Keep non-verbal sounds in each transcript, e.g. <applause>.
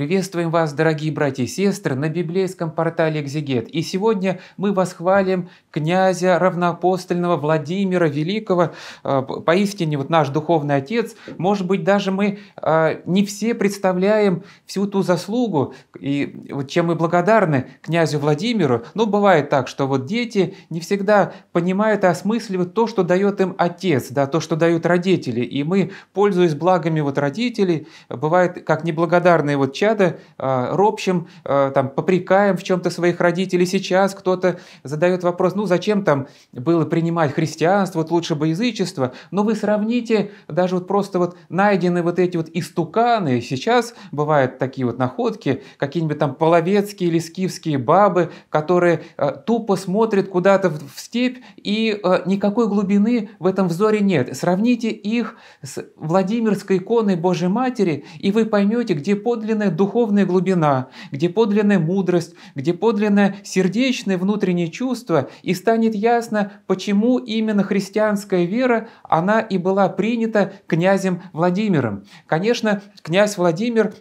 Приветствуем вас, дорогие братья и сестры, на библейском портале «Экзегет». И сегодня мы восхвалим князя равноапостольного Владимира Великого, а, поистине вот наш духовный отец. Может быть, даже мы а, не все представляем всю ту заслугу, и вот чем мы благодарны князю Владимиру. Но бывает так, что вот дети не всегда понимают и осмысливают то, что дает им отец, да, то, что дают родители. И мы, пользуясь благами вот родителей, бывает как неблагодарные вот часть, чадо э, ропщим, э, там, попрекаем в чем-то своих родителей. Сейчас кто-то задает вопрос, ну зачем там было принимать христианство, вот лучше бы язычество. Но вы сравните даже вот просто вот найдены вот эти вот истуканы. Сейчас бывают такие вот находки, какие-нибудь там половецкие или скифские бабы, которые э, тупо смотрят куда-то в степь, и никакой глубины в этом взоре нет. Сравните их с Владимирской иконой Божьей Матери, и вы поймете, где подлинная духовная глубина, где подлинная мудрость, где подлинное сердечное внутреннее чувство, и станет ясно, почему именно христианская вера, она и была принята князем Владимиром. Конечно, князь Владимир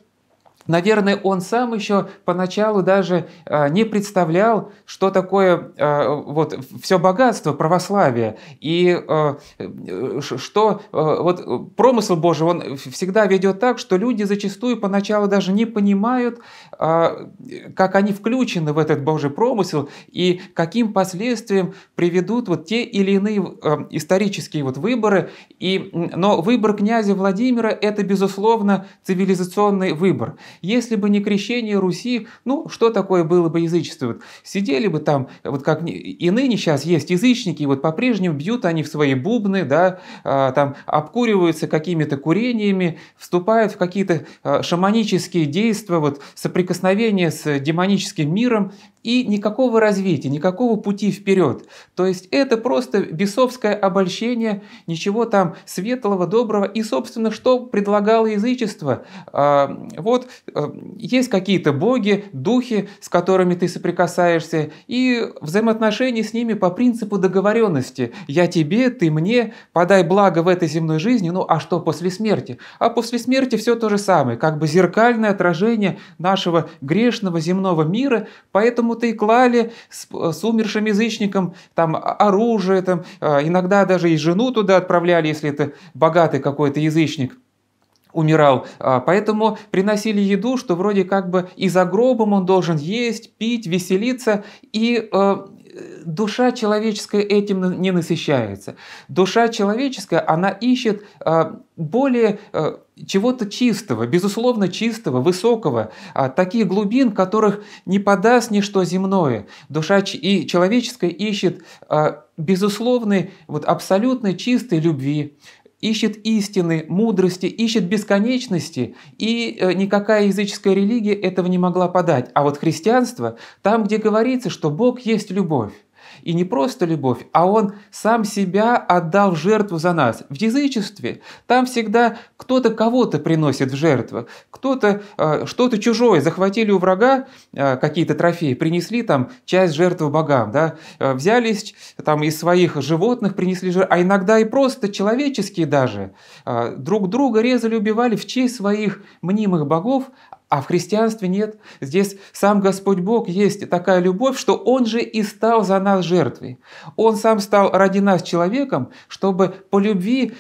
Наверное, он сам еще поначалу даже а, не представлял, что такое а, вот все богатство православия и а, э, что вот промысл Божий, он всегда ведет так, что люди зачастую поначалу даже не понимают, как они включены в этот Божий промысел и каким последствиям приведут вот те или иные исторические вот выборы. И, но выбор князя Владимира – это, безусловно, цивилизационный выбор. Если бы не крещение Руси, ну, что такое было бы язычество? Вот сидели бы там, вот как и ныне сейчас есть язычники, вот по-прежнему бьют они в свои бубны, да, а, там обкуриваются какими-то курениями, вступают в какие-то а, шаманические действия, вот соприкосновение с демоническим миром, и никакого развития, никакого пути вперед. То есть это просто бесовское обольщение, ничего там светлого, доброго. И, собственно, что предлагало язычество? А, вот Э, есть какие-то боги, духи, с которыми ты соприкасаешься, и взаимоотношения с ними по принципу договоренности. Я тебе, ты мне, подай благо в этой земной жизни, ну а что после смерти? А после смерти все то же самое, как бы зеркальное отражение нашего грешного земного мира, поэтому ты и клали с, э, с умершим язычником там оружие, там, э, иногда даже и жену туда отправляли, если это богатый какой-то язычник умирал. А, поэтому приносили еду, что вроде как бы и за гробом он должен есть, пить, веселиться. И э, душа человеческая этим не насыщается. Душа человеческая, она ищет э, более э, чего-то чистого, безусловно чистого, высокого, а, таких глубин, которых не подаст ничто земное. Душа и человеческая ищет безусловной, вот абсолютно чистой любви, ищет истины, мудрости, ищет бесконечности, и э, никакая языческая религия этого не могла подать. А вот христианство, там, где говорится, что Бог есть любовь, и не просто любовь, а он сам себя отдал в жертву за нас. В язычестве там всегда кто-то кого-то приносит в жертву, кто-то э, что-то чужое. Захватили у врага э, какие-то трофеи, принесли там часть жертвы богам, да? Э, взялись там из своих животных, принесли жертву, а иногда и просто человеческие даже. Э, друг друга резали, убивали в честь своих мнимых богов, а в христианстве нет. Здесь сам Господь Бог есть такая любовь, что Он же и стал за нас жертвой. Он сам стал ради нас человеком, чтобы по любви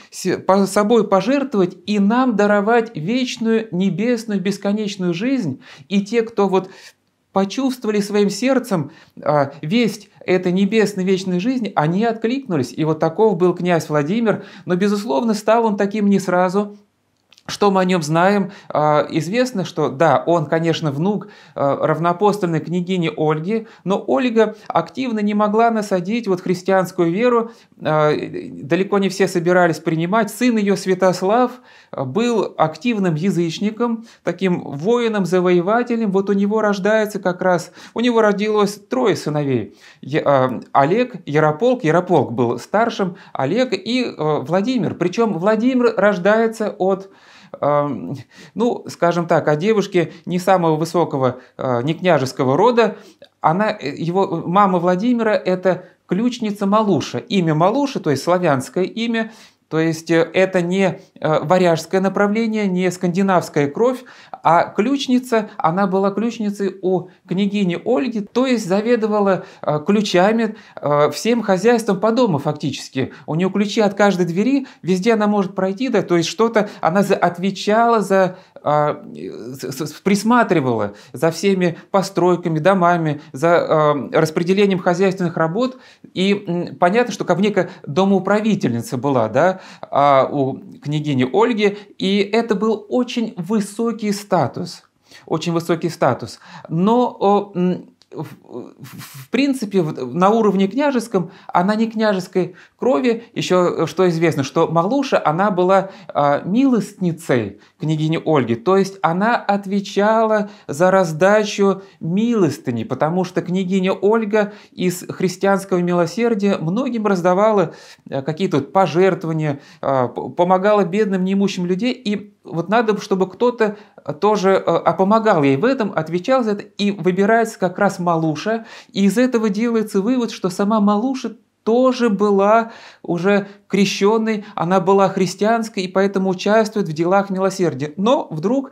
по собой пожертвовать и нам даровать вечную, небесную, бесконечную жизнь. И те, кто вот почувствовали своим сердцем а, весть этой небесной вечной жизни, они откликнулись. И вот таков был князь Владимир, но, безусловно, стал он таким не сразу, что мы о нем знаем? А, известно, что да, он, конечно, внук а, равнопостольной княгини Ольги, но Ольга активно не могла насадить вот христианскую веру, а, далеко не все собирались принимать. Сын ее Святослав был активным язычником, таким воином-завоевателем. Вот у него рождается как раз, у него родилось трое сыновей. Олег, Ярополк, Ярополк был старшим, Олег и Владимир. Причем Владимир рождается от ну, скажем так, о девушке не самого высокого, а, не княжеского рода. Она, э, его э, мама Владимира – это ключница Малуша. Имя Малуша, то есть славянское имя, то есть э, это не э, варяжское направление, не скандинавская кровь, а ключница, она была ключницей у княгини Ольги, то есть заведовала э, ключами всем хозяйством по дому фактически. У нее ключи от каждой двери, везде она может пройти, да, то есть что-то она отвечала за а, присматривала за всеми постройками, домами, за распределением хозяйственных работ. И понятно, что как некая домоуправительница была, да, да, у княгини Ольги, и это был очень высокий статус, очень высокий статус. Но в принципе, на уровне княжеском она не княжеской крови. Еще э, что известно, что Малуша, она была а, милостницей княгини Ольги, то есть она отвечала за раздачу милостыни, потому что княгиня Ольга из христианского милосердия многим раздавала э, какие-то пожертвования, а, помогала бедным неимущим людей и вот надо, чтобы кто-то э, тоже э, а помогал ей в этом, отвечал за это, и выбирается как раз Малуша, и из этого делается вывод, что сама Малуша тоже была уже крещенной, она была христианской, и поэтому участвует в делах милосердия. Но вдруг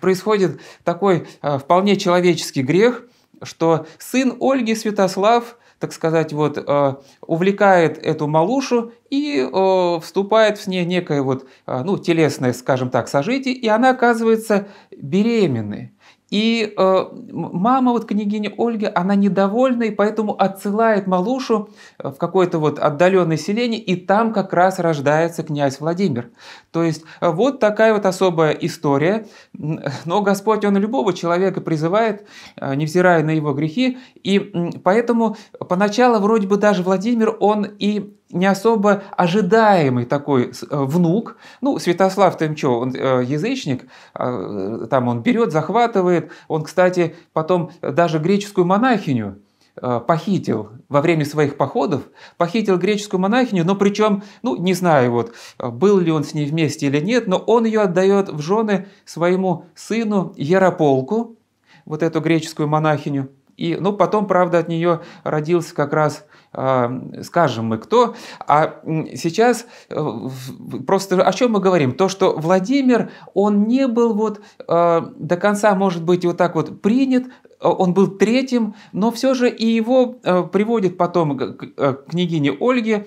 происходит такой э, вполне человеческий грех, что сын Ольги Святослав так сказать, вот, э, увлекает эту малушу и э, вступает в ней некое вот, э, ну, телесное, скажем так, сожитие, и она оказывается беременной. И э, мама вот княгини Ольги, она недовольна, и поэтому отсылает Малушу э, в какое-то вот отдаленное селение, и там как раз рождается князь Владимир. То есть э, вот такая вот особая история. Но Господь, Он любого человека призывает, э, невзирая на его грехи, и поэтому поначалу вроде бы даже Владимир, он и не особо ожидаемый такой э, внук. Ну, Святослав Темчо, он э, язычник, а, э, там он берет, захватывает. Он, кстати, потом даже греческую монахиню похитил во время своих походов, похитил греческую монахиню, но причем, ну, не знаю, вот, был ли он с ней вместе или нет, но он ее отдает в жены своему сыну Ярополку, вот эту греческую монахиню. И, ну, потом, правда, от нее родился как раз а, скажем мы кто. А сейчас э, просто о чем мы говорим? То, что Владимир, он не был вот а, до конца, может быть, вот так вот принят, а, он был третьим, но все же и его э, приводит потом к э, княгине Ольге,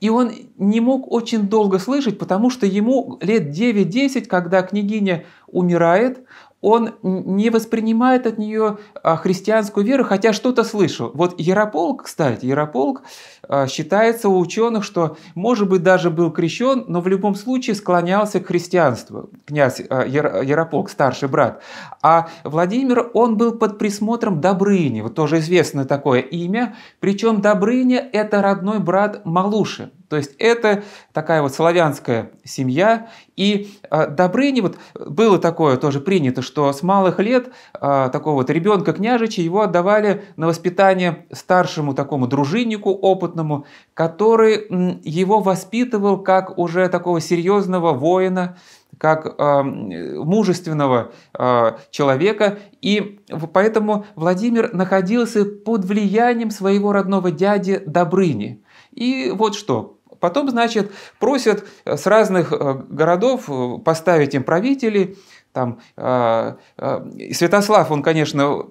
и он не мог очень долго слышать, потому что ему лет 9-10, когда княгиня умирает, он не воспринимает от нее а, христианскую веру, хотя что-то слышал. Вот Ярополк, кстати, Ярополк а, считается у ученых, что, может быть, даже был крещен, но в любом случае склонялся к христианству, князь а, Ярополк, старший брат. А Владимир, он был под присмотром Добрыни, вот тоже известное такое имя, причем Добрыня – это родной брат Малуши. То есть это такая вот славянская семья. И а, Добрыни, вот было такое тоже принято, что с малых лет а, такого вот ребенка княжича его отдавали на воспитание старшему такому дружиннику опытному, который его воспитывал как уже такого серьезного воина, как э, мужественного э, человека. И поэтому Владимир находился под влиянием своего родного дяди Добрыни. И вот что, Потом, значит, просят с разных э, городов э, поставить им правителей, там, э, э, Святослав, он, конечно,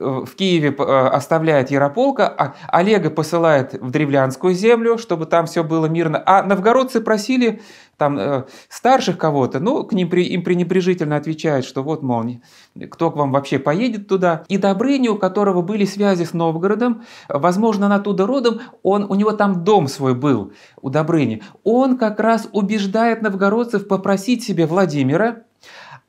в Киеве э, оставляет Ярополка, а Олега посылает в Древлянскую землю, чтобы там все было мирно. А новгородцы просили там э, старших кого-то, ну, к ним при, им пренебрежительно отвечают, что вот, мол, кто к вам вообще поедет туда. И Добрыня, у которого были связи с Новгородом, возможно, она туда родом, он, у него там дом свой был, у Добрыни. Он как раз убеждает новгородцев попросить себе Владимира,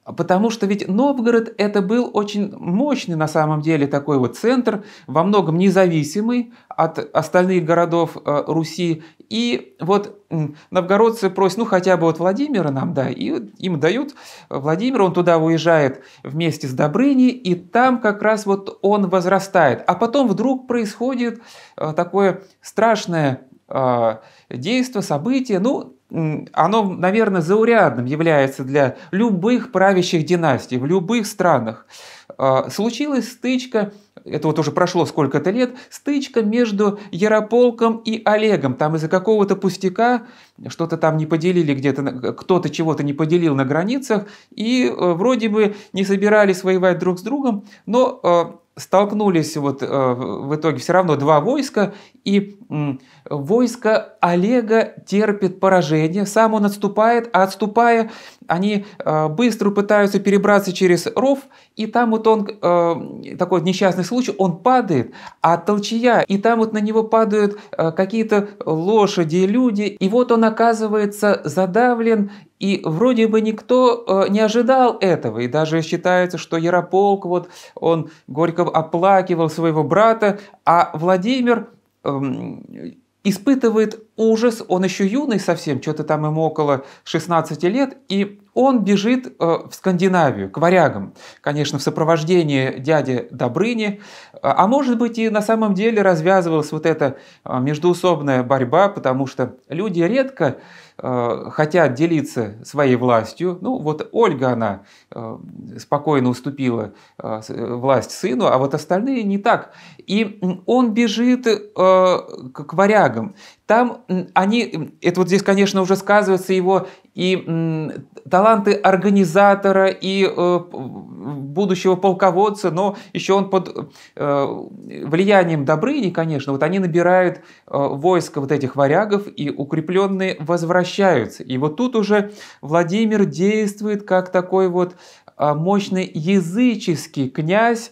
Потому что ведь Новгород это был очень мощный на самом деле такой вот центр, во многом независимый от остальных городов э, Руси. И вот новгородцы просят, ну хотя бы вот Владимира нам, да, и им дают э, Владимир, он туда уезжает вместе с Добрыней, и там как раз вот он возрастает. А потом вдруг происходит э, такое страшное действие, событие, ну, оно, наверное, заурядным является для любых правящих династий в любых странах. А, случилась стычка, это вот уже прошло сколько-то лет, стычка между Ярополком и Олегом. Там из-за какого-то пустяка что-то там не поделили где-то, кто-то чего-то не поделил на границах, и э, вроде бы не собирались воевать друг с другом, но э, столкнулись вот э, в итоге все равно два войска, и войско Олега терпит поражение, сам он отступает, а отступая, они э, быстро пытаются перебраться через ров, и там вот он, э, такой несчастный случай, он падает от а толчья, и там вот на него падают э, какие-то лошади и люди, и вот он оказывается задавлен и вроде бы никто не ожидал этого, и даже считается, что Ярополк, вот он горько оплакивал своего брата, а Владимир эм, испытывает ужас, он еще юный совсем, что-то там ему около 16 лет, и он бежит э, в Скандинавию, к варягам, конечно, в сопровождении дяди Добрыни, а, а может быть и на самом деле развязывалась вот эта э, междуусобная борьба, потому что люди редко Э, хотят делиться своей властью. Ну, вот Ольга, она э, спокойно уступила э, власть сыну, а вот остальные не так. И он бежит к варягам. Там они, это вот здесь, конечно, уже сказывается его и таланты организатора и э, будущего полководца, но еще он под э, влиянием Добрыни, конечно, вот они набирают э, войско вот этих варягов и укрепленные возвращаются. И вот тут уже Владимир действует как такой вот а, мощный языческий князь,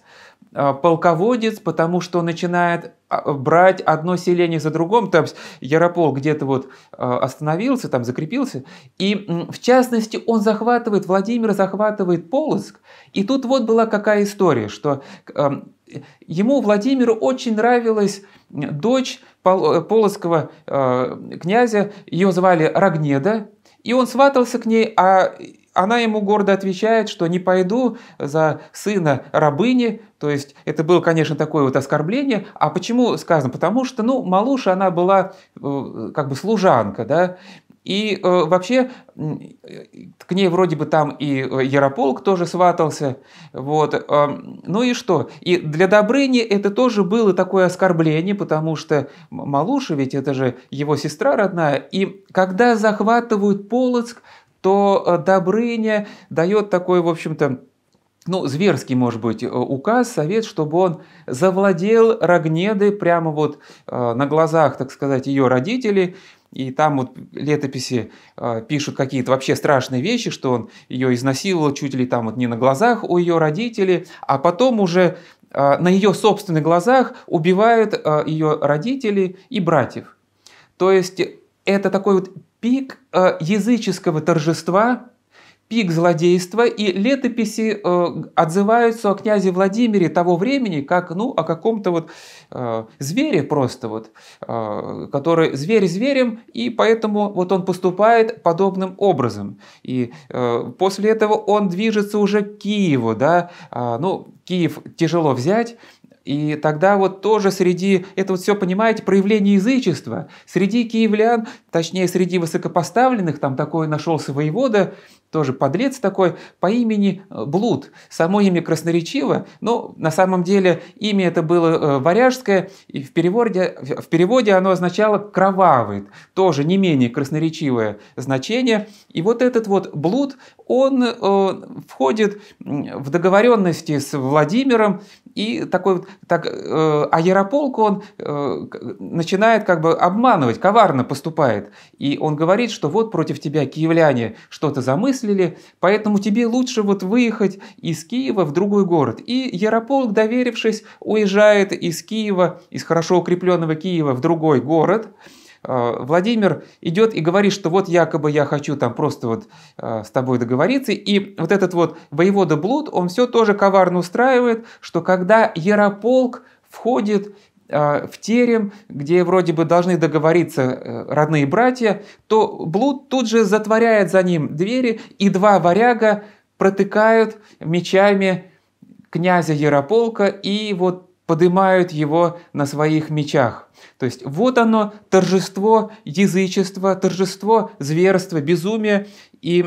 а, полководец, потому что начинает а, брать одно селение за другом, есть Яропол где-то вот а, остановился, там закрепился, и в частности он захватывает, Владимир захватывает Полоцк, и тут вот была какая история, что ему, Владимиру, очень нравилась дочь э, полоцкого князя, ее звали Рогнеда, и он сватался к ней, а она ему гордо отвечает, что не пойду за сына рабыни, то есть это было, конечно, такое вот оскорбление. А почему сказано? Потому что, ну, Малуша, она была э, как бы служанка, да, и э, вообще к ней вроде бы там и э, Ярополк тоже сватался, вот. Э, ну и что? И для Добрыни это тоже было такое оскорбление, потому что Малуша ведь это же его сестра родная. И когда захватывают Полоцк, то э, Добрыня дает такой, в общем-то, ну, зверский, может быть, э, указ, совет, чтобы он завладел Рогнедой прямо вот э, на глазах, так сказать, ее родителей, и там вот летописи э, пишут какие-то вообще страшные вещи, что он ее изнасиловал чуть ли там вот не на глазах у ее родителей, а потом уже э, на ее собственных глазах убивают э, ее родителей и братьев. То есть это такой вот пик э, языческого торжества, пик злодейства, и летописи э, отзываются о князе Владимире того времени, как ну, о каком-то вот э, звере просто, вот, э, который зверь зверем, и поэтому вот он поступает подобным образом. И э, после этого он движется уже к Киеву, да, э, ну, Киев тяжело взять, и тогда вот тоже среди, это вот все, понимаете, проявление язычества. Среди киевлян, точнее, среди высокопоставленных, там такой нашелся воевода тоже подлец такой, по имени э, Блуд. Само имя красноречиво, но на самом деле имя это было э, варяжское, и в переводе, в переводе оно означало «кровавый», тоже не менее красноречивое значение. И вот этот вот Блуд, он э, входит в договоренности с Владимиром, и такой вот, так, э, а Ярополк он э, начинает как бы обманывать, коварно поступает. И он говорит, что вот против тебя киевляне что-то замыслили, перечислили, поэтому тебе лучше вот выехать из Киева в другой город. И Ярополк, доверившись, уезжает из Киева, из хорошо укрепленного Киева в другой город. А, Владимир идет и говорит, что вот якобы я хочу там просто вот а, с тобой договориться. И вот этот вот воевода Блуд, он все тоже коварно устраивает, что когда Ярополк входит а, в терем, где вроде бы должны договориться э, родные братья, то Блуд тут же затворяет за ним двери, и два варяга протыкают мечами князя Ярополка и вот поднимают его на своих мечах. То есть вот оно торжество язычества, торжество зверства, безумия и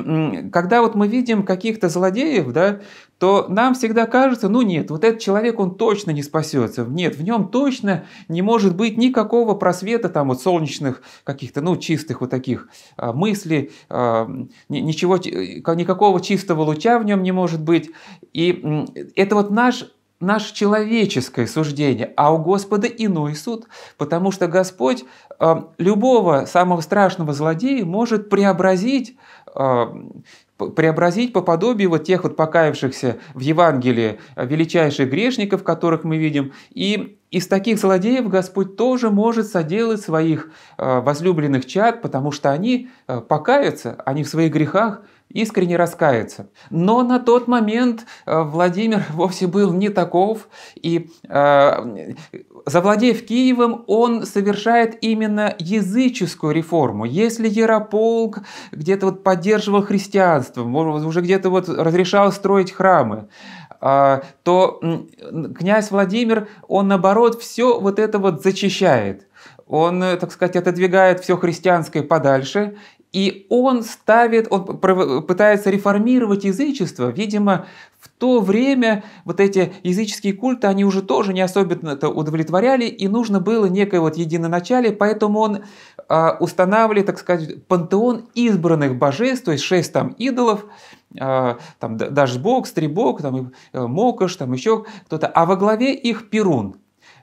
когда вот мы видим каких-то злодеев, да, то нам всегда кажется, ну нет, вот этот человек, он точно не спасется, нет, в нем точно не может быть никакого просвета там вот солнечных каких-то, ну чистых вот таких а, мыслей, а, ничего, никакого чистого луча в нем не может быть. И это вот наш наше человеческое суждение, а у Господа иной суд, потому что Господь э, любого самого страшного злодея может преобразить а, преобразить по подобию вот тех вот покаявшихся в Евангелии а, величайших грешников, которых мы видим. И из таких злодеев Господь тоже может соделать своих а, возлюбленных чад, потому что они покаются, они в своих грехах – искренне раскаяться. Но на тот момент э, Владимир <laughs> вовсе был не таков, и э, завладев Киевом, он совершает именно языческую реформу. Если Ярополк где-то вот поддерживал христианство, может, уже где-то вот разрешал строить храмы, э, то князь Владимир, он наоборот все вот это вот зачищает он, так сказать, отодвигает все христианское подальше и он ставит, он пытается реформировать язычество. Видимо, в то время вот эти языческие культы, они уже тоже не особенно это удовлетворяли, и нужно было некое вот единоначалие, поэтому он э, устанавливает, так сказать, пантеон избранных божеств, то есть шесть там идолов, а, э, там Дашбог, стрибок, там Мокош, там еще кто-то, а во главе их Перун.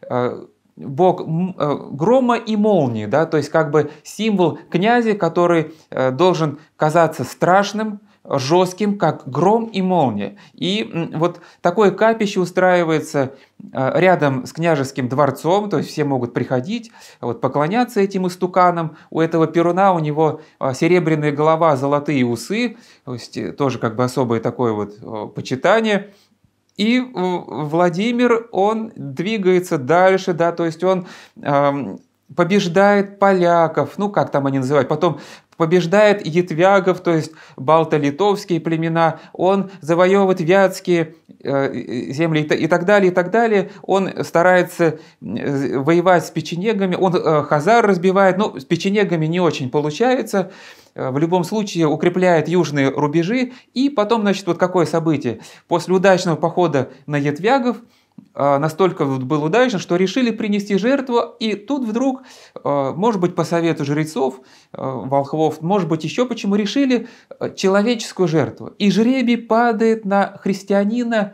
А, бог э, грома и молнии, да, то есть как бы символ князя, который э, должен казаться страшным, жестким, как гром и молния. И вот такое капище устраивается э, рядом с княжеским дворцом, то есть все могут приходить, вот, поклоняться этим истуканам. У этого перуна у него серебряная голова, золотые усы, то есть тоже как бы особое такое вот почитание – и э, Владимир, он двигается дальше, да, то есть он побеждает поляков, ну как там они называют, потом побеждает ятвягов, то есть балто-литовские племена, он завоевывает вятские э, э, земли и так далее, и так далее. Он старается э, воевать с печенегами, он хазар разбивает, но ну, с печенегами не очень получается, в любом случае укрепляет южные рубежи, и потом, значит, вот какое событие? После удачного похода на Ятвягов – а, настолько был удачен, что решили принести жертву, и тут вдруг, а, может быть, по совету жрецов, а, волхвов, может быть, еще почему, решили человеческую жертву. И жребий падает на христианина,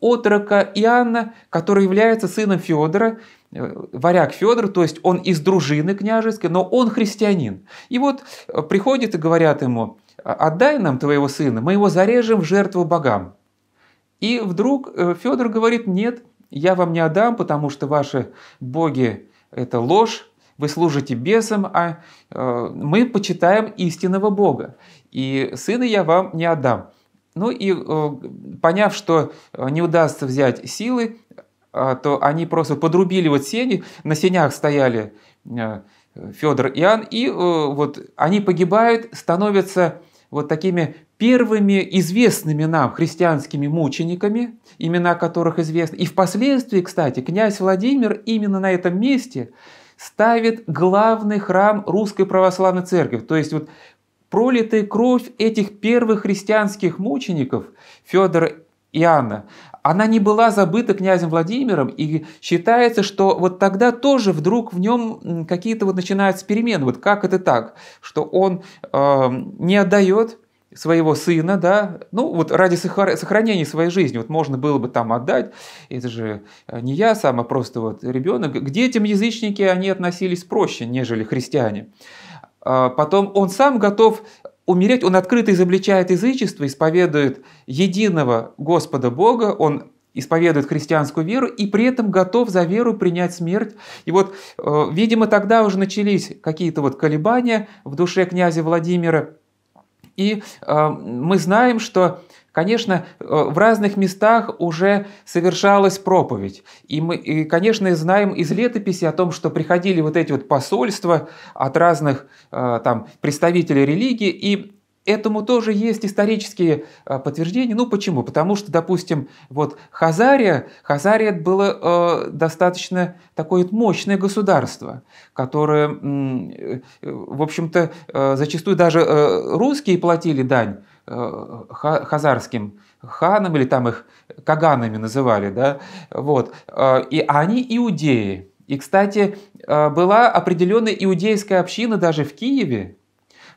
отрока Иоанна, который является сыном Федора, э, варяг Федор, то есть он из дружины княжеской, но он христианин. И вот э, приходит и говорят ему, отдай нам твоего сына, мы его зарежем в жертву богам. И вдруг э, Федор говорит, нет, я вам не отдам, потому что ваши боги – это ложь, вы служите бесам, а э, мы почитаем истинного Бога, и сына я вам не отдам. Ну и э, поняв, что не удастся взять силы, то они просто подрубили вот сени, на сенях стояли Федор и Иоанн, и вот они погибают, становятся вот такими первыми известными нам христианскими мучениками, имена которых известны. И впоследствии, кстати, князь Владимир именно на этом месте ставит главный храм Русской Православной Церкви. То есть вот пролитая кровь этих первых христианских мучеников Федора и Анна, она не была забыта князем Владимиром, и считается, что вот тогда тоже вдруг в нем какие-то вот начинаются перемены. Вот как это так, что он э, не отдает своего сына, да, ну вот ради сохранения своей жизни, вот можно было бы там отдать, это же э, не я сам, а просто вот ребенок. К детям язычники они относились проще, нежели христиане. А потом он сам готов умереть, он открыто изобличает язычество, исповедует единого Господа Бога, он исповедует христианскую веру и при этом готов за веру принять смерть. И вот, э, видимо, тогда уже начались какие-то вот колебания в душе князя Владимира. И э, мы знаем, что Конечно, э, в разных местах уже совершалась проповедь. И мы, и, конечно, знаем из летописи о том, что приходили вот эти вот посольства от разных э, там, представителей религии и Этому тоже есть исторические а, подтверждения. Ну почему? Потому что, допустим, вот Хазария, Хазария было э, достаточно такое мощное государство, которое, э, в общем-то, э, зачастую даже э, русские платили дань э, хазарским ханам или там их каганами называли, да, вот. И они иудеи. И, кстати, была определенная иудейская община даже в Киеве,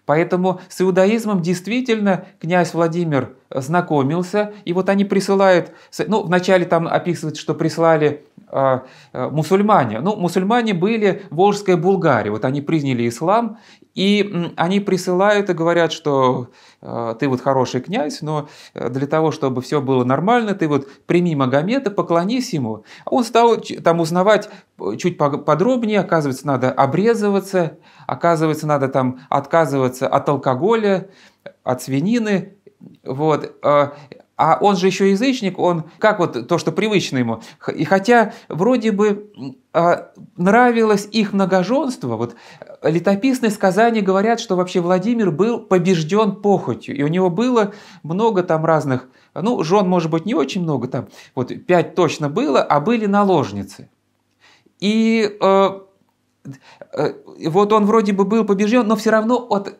Поэтому с иудаизмом действительно князь Владимир знакомился, и вот они присылают, ну, вначале там описывается, что прислали э, э, мусульмане. Ну, мусульмане были в Волжской Булгарии, вот они приняли ислам, и они присылают и говорят, что э, ты вот хороший князь, но э, для того, чтобы все было нормально, ты вот прими Магомета, поклонись ему. А он стал там узнавать э, чуть подробнее, оказывается, надо обрезываться, оказывается, надо там отказываться от алкоголя, от свинины, вот. А он же еще язычник, он как вот то, что привычно ему. И хотя вроде бы а, нравилось их многоженство, вот э, летописные сказания говорят, что вообще Владимир был побежден похотью, и у него было много там разных, ну, жен, может быть, не очень много, там вот пять точно было, а были наложницы. И э, э, вот он вроде бы был побежден, но все равно от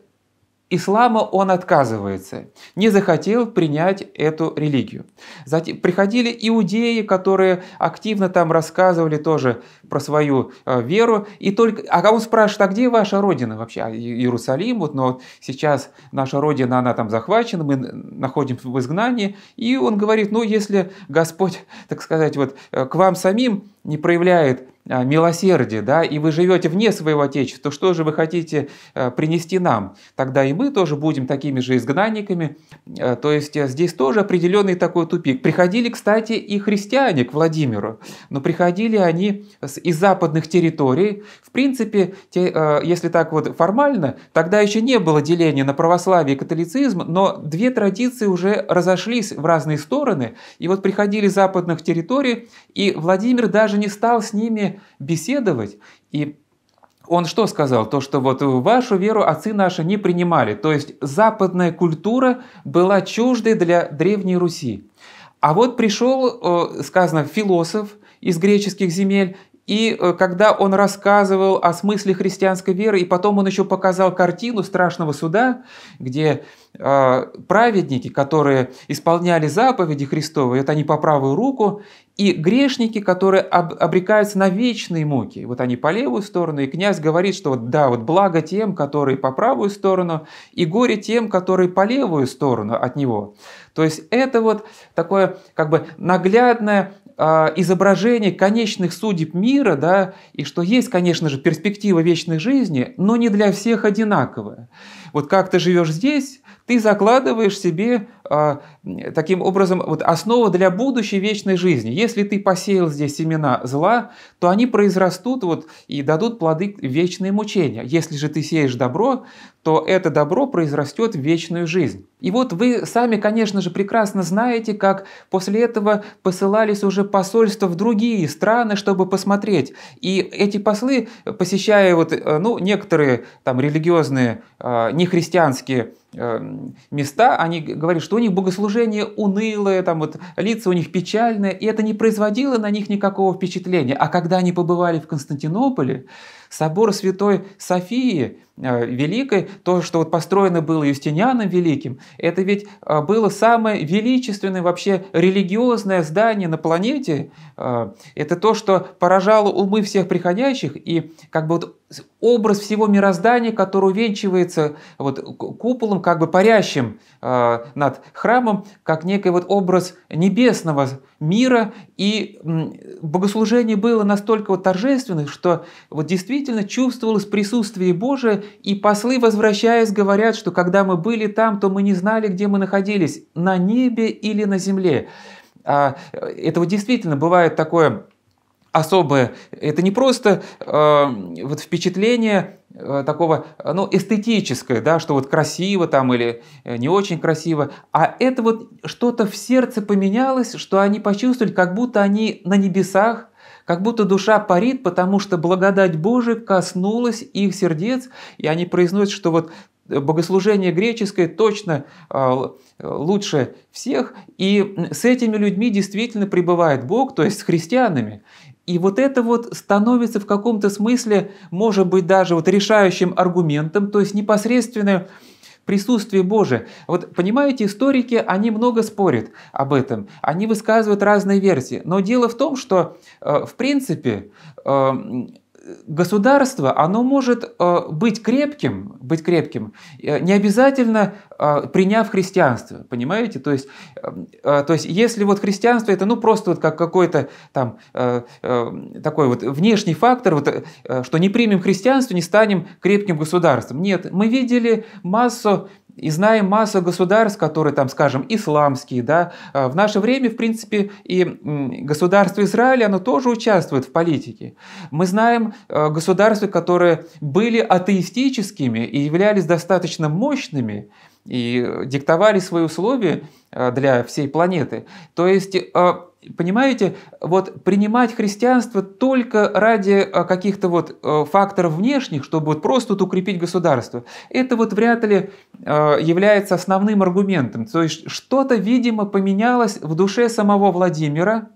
ислама он отказывается, не захотел принять эту религию. Затем приходили иудеи, которые активно там рассказывали тоже про свою э, веру. И только, а он спрашивает, а где ваша родина вообще? А Иерусалим, вот, но вот сейчас наша родина, она там захвачена, мы находимся в изгнании. И он говорит, ну если Господь, так сказать, вот э, к вам самим не проявляет а, милосердие, да, и вы живете вне своего Отечества, то что же вы хотите э, принести нам? Тогда и мы тоже будем такими же изгнанниками. Э, то есть э, здесь тоже определенный такой тупик. Приходили, кстати, и христиане к Владимиру, но приходили они из западных территорий. В принципе, те, если так вот формально, тогда еще не было деления на православие и католицизм, но две традиции уже разошлись в разные стороны, и вот приходили западных территорий, и Владимир даже не стал с ними беседовать, и он что сказал? То, что вот вашу веру отцы наши не принимали. То есть западная культура была чуждой для Древней Руси. А вот пришел, э, сказано, философ из греческих земель, и э, когда он рассказывал о смысле христианской веры, и потом он еще показал картину страшного суда, где э, праведники, которые исполняли заповеди Христовы, это они по правую руку, и грешники, которые обрекаются на вечные муки. Вот они по левую сторону, и князь говорит, что вот, да, вот благо тем, которые по правую сторону, и горе тем, которые по левую сторону от него. То есть это вот такое как бы наглядное а, изображение конечных судеб мира, да, и что есть, конечно же, перспектива вечной жизни, но не для всех одинаковая. Вот как ты живешь здесь, ты закладываешь себе а, таким образом, вот основа для будущей вечной жизни. Если ты посеял здесь семена зла, то они произрастут вот и дадут плоды вечные мучения. Если же ты сеешь добро, то это добро произрастет в вечную жизнь. И вот вы сами, конечно же, прекрасно знаете, как после этого посылались уже посольства в другие страны, чтобы посмотреть. И эти послы, посещая вот, э, ну, некоторые там религиозные, а, нехристианские Э, места, они говорили, что у них богослужение унылое, там вот лица у них печальные, и это не производило на них никакого впечатления. А когда они побывали в Константинополе, Собор Святой Софии э, Великой, то, что вот построено было Юстинианом Великим, это ведь э, было самое величественное вообще религиозное здание на планете. Э, это то, что поражало умы всех приходящих и как бы вот образ всего мироздания, который увенчивается вот куполом, как бы парящим над храмом, как некий вот образ небесного мира. И богослужение было настолько вот торжественных, что вот действительно чувствовалось присутствие Божие, и послы, возвращаясь, говорят, что когда мы были там, то мы не знали, где мы находились, на небе или на земле. А, э, это вот действительно бывает такое особое. Это не просто э, вот впечатление Э, такого, э, ну, эстетическое, да, что вот красиво там или э, не очень красиво, а это вот что-то в сердце поменялось, что они почувствовали, как будто они на небесах, как будто душа парит, потому что благодать Божия коснулась их сердец, и они произносят, что вот богослужение греческое точно лучше всех, и с этими людьми действительно пребывает Бог, то есть с христианами. И вот это вот становится в каком-то смысле, может быть, даже вот решающим аргументом, то есть непосредственное присутствие Божие. Вот понимаете, историки, они много спорят об этом, они высказывают разные версии. Но дело в том, что, э, в принципе, э, государство, оно может э, быть крепким, быть крепким, э, не обязательно э, приняв христианство, понимаете? То есть, то есть если вот христианство это ну просто вот как какой-то там такой вот внешний фактор, вот, что не примем христианство, не станем крепким государством. Нет, мы видели массу и знаем массу государств, которые там, скажем, исламские, да, а, в наше время, в принципе, и государство Израиля, оно тоже участвует в политике. Мы знаем а, государства, которые были атеистическими и являлись достаточно мощными, и диктовали свои условия а, для всей планеты. То есть Понимаете, вот принимать христианство только ради э, каких-то вот э, факторов внешних, чтобы вот просто вот укрепить государство, это вот вряд ли э, является основным аргументом. То есть что-то, видимо, поменялось в душе самого Владимира,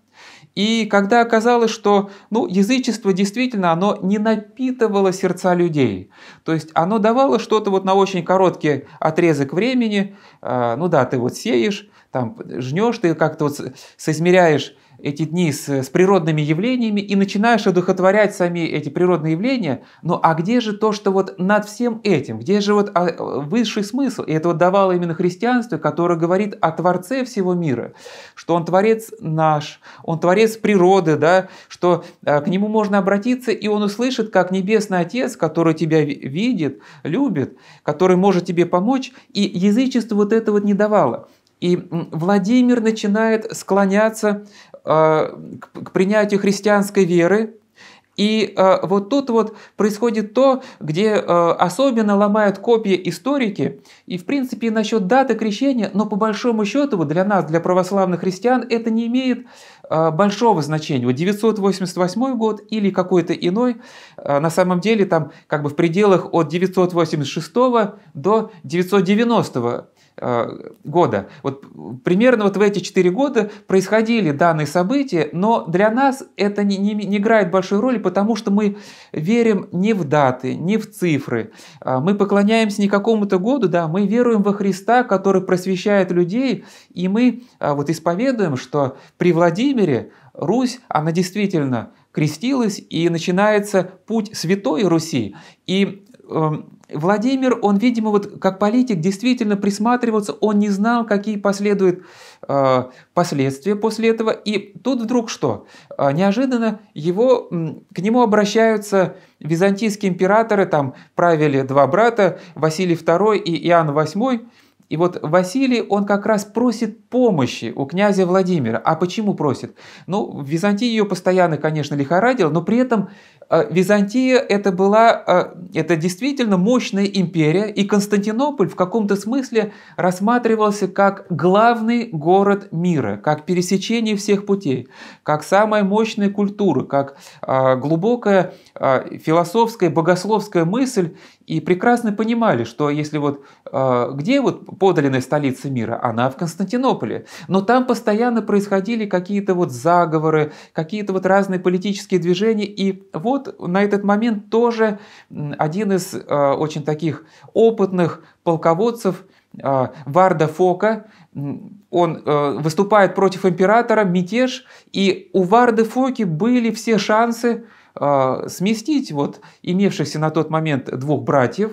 и когда оказалось, что ну, язычество действительно оно не напитывало сердца людей, то есть оно давало что-то вот на очень короткий отрезок времени, ну да, ты вот сеешь, там жнешь, ты как-то вот соизмеряешь эти дни с, с природными явлениями и начинаешь одухотворять сами эти природные явления. но ну, а где же то, что вот над всем этим? Где же вот а, высший смысл? И это вот давало именно христианство, которое говорит о Творце всего мира, что Он Творец наш, Он Творец природы, да, что а, к Нему можно обратиться, и Он услышит, как Небесный Отец, который тебя видит, любит, который может тебе помочь, и язычество вот это вот не давало. И Владимир начинает склоняться а, к принятию христианской веры, и а, вот тут вот происходит то, где а, особенно ломают копии историки, и в принципе насчет даты крещения, но по большому счету вот для нас, для православных христиан, это не имеет большого значения. Вот 988 год или какой-то иной, на самом деле там как бы в пределах от 986 до 990 Э, года. Вот примерно вот в эти четыре года происходили данные события, но для нас это не, не, не играет большой роли, потому что мы верим не в даты, не в цифры. А, мы поклоняемся не какому-то году, да, мы веруем во Христа, который просвещает людей, и мы а, вот исповедуем, что при Владимире Русь, она действительно крестилась, и начинается путь Святой Руси. И эм, Владимир, он, видимо, вот как политик действительно присматривался, он не знал, какие последуют э, последствия после этого. И тут вдруг что? Э, неожиданно его, к нему обращаются византийские императоры, там правили два брата, Василий II и Иоанн VIII. И вот Василий, он как раз просит помощи у князя Владимира. А почему просит? Ну, в Византии ее постоянно, конечно, лихорадил, но при этом а, Византия это была, а, это действительно мощная империя, и Константинополь в каком-то смысле рассматривался как главный город мира, как пересечение всех путей, как самая мощная культура, как а, глубокая философская, богословская мысль и прекрасно понимали, что если вот а, где вот подлинная столица мира, она в Константинополе, но там постоянно происходили какие-то вот заговоры, какие-то вот разные политические движения, и вот на этот момент тоже один из а, очень таких опытных полководцев а, Варда Фока, он выступает против императора, мятеж, и у Варды Фоки были все шансы а, сместить вот имевшихся на тот момент двух братьев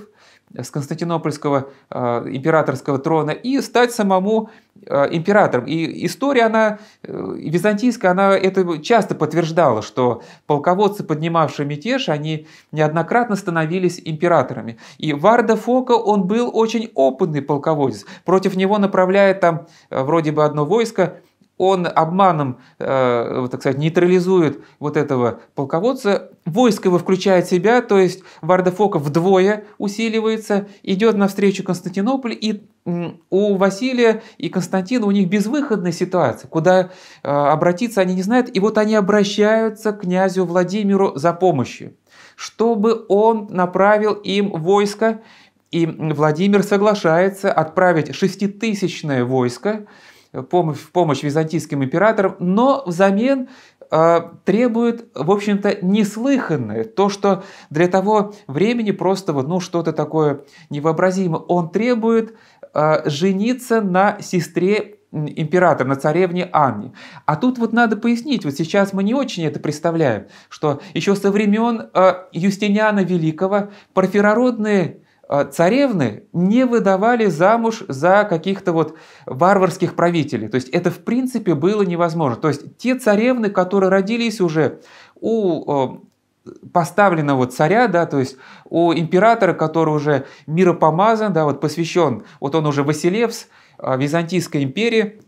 с константинопольского а, императорского трона и стать самому а, императором. И история, она, э, византийская, она это часто подтверждала, что полководцы, поднимавшие мятеж, они неоднократно становились императорами. И Варда Фока, он был очень опытный полководец. Против него направляет там э, вроде бы одно войско, он обманом, э, так сказать, нейтрализует вот этого полководца. Войско его включает в себя, то есть Вардафоков вдвое усиливается, идет навстречу Константинополь, и у Василия и Константина у них безвыходная ситуация, куда э, обратиться они не знают, и вот они обращаются к князю Владимиру за помощью, чтобы он направил им войско, и Владимир соглашается отправить шеститысячное войско, помощь, в помощь византийским императорам, но взамен э, требует, в общем-то, неслыханное. То, что для того времени просто вот, ну, что-то такое невообразимое. Он требует э, жениться на сестре императора, на царевне Анне. А тут вот надо пояснить, вот сейчас мы не очень это представляем, что еще со времен э, Юстиниана Великого парфирородные Э, царевны не выдавали замуж за каких-то вот варварских правителей. То есть это в принципе было невозможно. То есть те царевны, которые родились уже у э, поставленного царя, да, то есть у императора, который уже миропомазан, да, вот посвящен, вот он уже Василевс э, Византийской империи,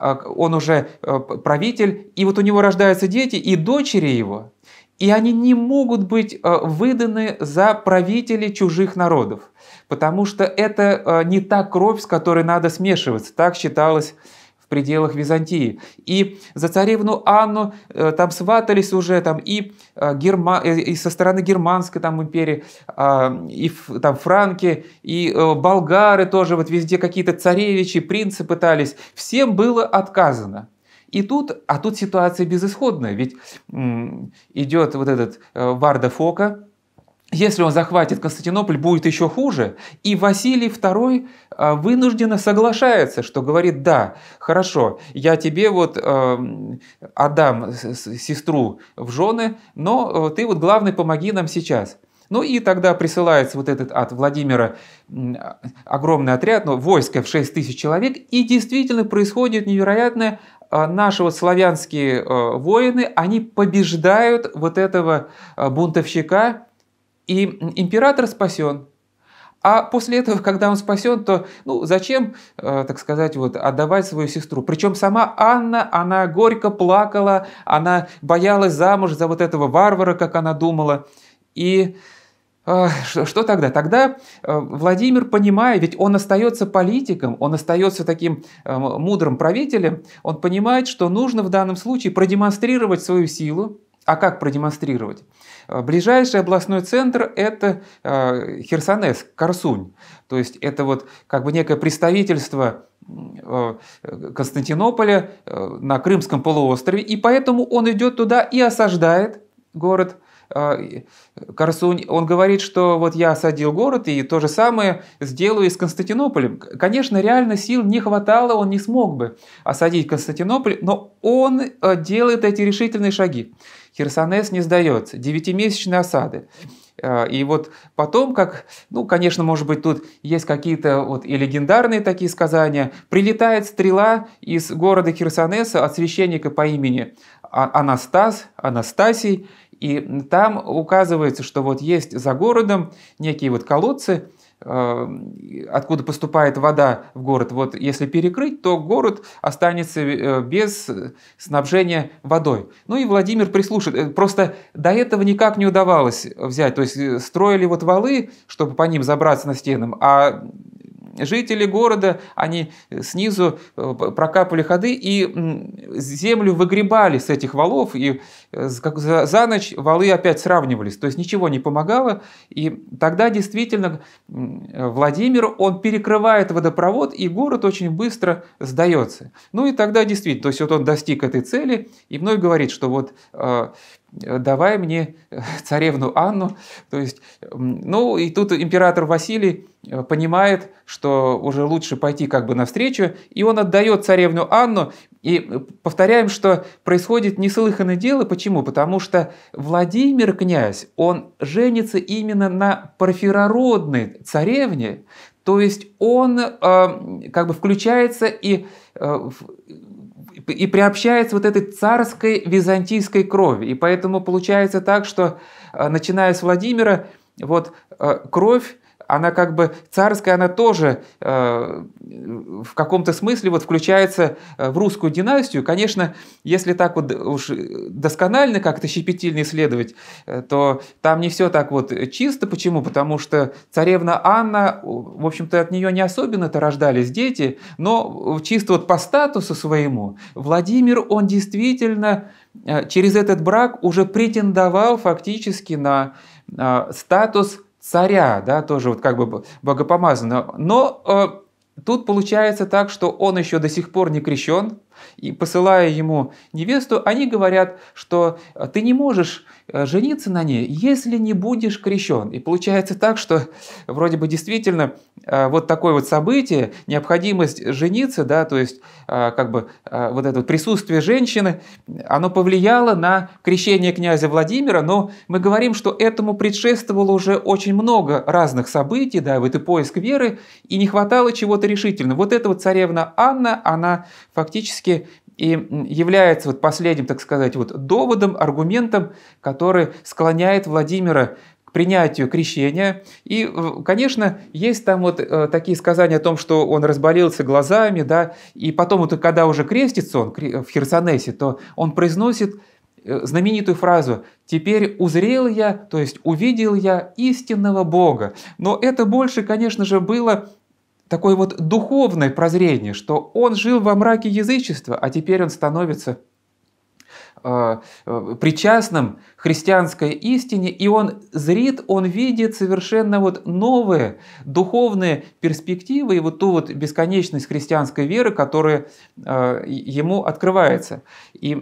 он уже правитель, и вот у него рождаются дети и дочери его – и они не могут быть э, выданы за правителей чужих народов, потому что это э, не та кровь, с которой надо смешиваться. Так считалось в пределах Византии. И за царевну Анну э, там сватались уже там и, герма, и со стороны германской там империи, а, и там франки, и болгары тоже, вот везде какие-то царевичи, принцы пытались. Всем было отказано. И тут, а тут ситуация безысходная, ведь идет вот этот э, Варда Фока, если он захватит Константинополь, будет еще хуже. И Василий II э, вынужденно соглашается, что говорит, да, хорошо, я тебе вот э, отдам сестру в жены, но э, ты вот главный помоги нам сейчас. Ну и тогда присылается вот этот от Владимира а, огромный отряд, ну, войско в 6 тысяч человек, и действительно происходит невероятное а, наши вот славянские а, воины, они побеждают вот этого а, бунтовщика, и император спасен. А после этого, когда он спасен, то ну, зачем, так сказать, вот, отдавать свою сестру? Причем сама Анна, она горько плакала, она боялась замуж за вот этого варвара, как она думала. И что тогда? Тогда э, Владимир, понимая, ведь он остается политиком, он остается таким э, мудрым правителем, он понимает, что нужно в данном случае продемонстрировать свою силу, а как продемонстрировать? Э, ближайший областной центр – это Херсонес, Корсунь. То есть это вот как бы некое представительство Константинополя на Крымском полуострове, и поэтому он идет туда и осаждает город – а, Корсунь, он говорит, что вот я осадил город и то же самое сделаю и с Константинополем. Конечно, реально сил не хватало, он не смог бы осадить Константинополь, но он э, делает эти решительные шаги. Херсонес не сдается, девятимесячные осады. Э, и вот потом, как, ну, конечно, может быть, тут есть какие-то вот и легендарные такие сказания, прилетает стрела из города Херсонеса от священника по имени а, Анастас, Анастасий, и там указывается, что вот есть за городом некие вот колодцы, э, откуда поступает вода в город. Вот если перекрыть, то город останется э, без снабжения водой. Ну и Владимир прислушает. Э, просто до этого никак не удавалось взять. То есть строили вот валы, чтобы по ним забраться на стену, а жители города, они э, снизу э, прокапывали ходы и землю выгребали с этих валов, и э, за ночь валы опять сравнивались, то есть ничего не помогало, и тогда действительно Владимир, он перекрывает водопровод, и город очень быстро сдается. Ну и тогда действительно, то есть вот он достиг этой цели, и вновь говорит, что вот давай мне э, царевну Анну. То есть, ну и тут император Василий э, понимает, что уже лучше пойти как бы навстречу, и он отдает царевну Анну. И э, повторяем, что происходит неслыханное дело. Почему? Потому что Владимир князь, он женится именно на парфирородной царевне, то есть он э, как бы включается и э, и приобщается вот этой царской византийской крови. И поэтому получается так, что э, начиная с Владимира, вот э, кровь она как бы царская, она тоже э, в каком-то смысле вот включается э, в русскую династию. Конечно, если так вот уж досконально как-то щепетильно исследовать, э, то там не все так вот чисто. Почему? Потому что царевна Анна, в общем-то, от нее не особенно-то рождались дети, но чисто вот по статусу своему Владимир, он действительно э, через этот брак уже претендовал фактически на статус царя, да, тоже вот как бы богопомазанного. Но э, тут получается так, что он еще до сих пор не крещен, и посылая ему невесту, они говорят, что ты не можешь Э, жениться на ней, если не будешь крещен. И получается так, что вроде бы действительно э, вот такое вот событие, необходимость жениться, да, то есть э, как бы вот это присутствие женщины, оно повлияло на крещение князя Владимира, но мы говорим, что этому предшествовало уже очень много разных событий, да, вот и поиск веры, и не хватало чего-то решительного. Вот эта вот царевна Анна, она фактически и является вот последним, так сказать, вот доводом, аргументом, который склоняет Владимира к принятию крещения. И, э, конечно, есть там вот э, такие сказания о том, что он разболелся глазами, да, и потом, вот, когда уже крестится он в Херсонесе, то он произносит э, знаменитую фразу «Теперь узрел я», то есть «увидел я истинного Бога». Но это больше, конечно же, было такое вот духовное прозрение, что он жил во мраке язычества, а теперь он становится э, э, причастным христианской истине, и он зрит, он видит совершенно вот новые духовные перспективы и вот ту вот бесконечность христианской веры, которая э, ему открывается. И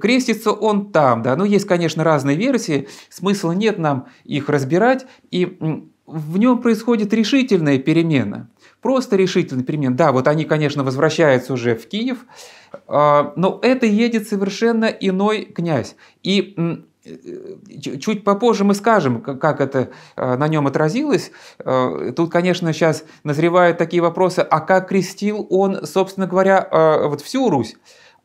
крестится он там, да, ну есть, конечно, разные версии, смысла нет нам их разбирать, и в нем происходит решительная перемена. Просто решительная перемена. Да, вот они, конечно, возвращаются уже в Киев, а, но это едет совершенно иной князь. И э, чуть попозже мы скажем, как это э, на нем отразилось. Э, тут, конечно, сейчас назревают такие вопросы, а как крестил он, собственно говоря, вот всю Русь?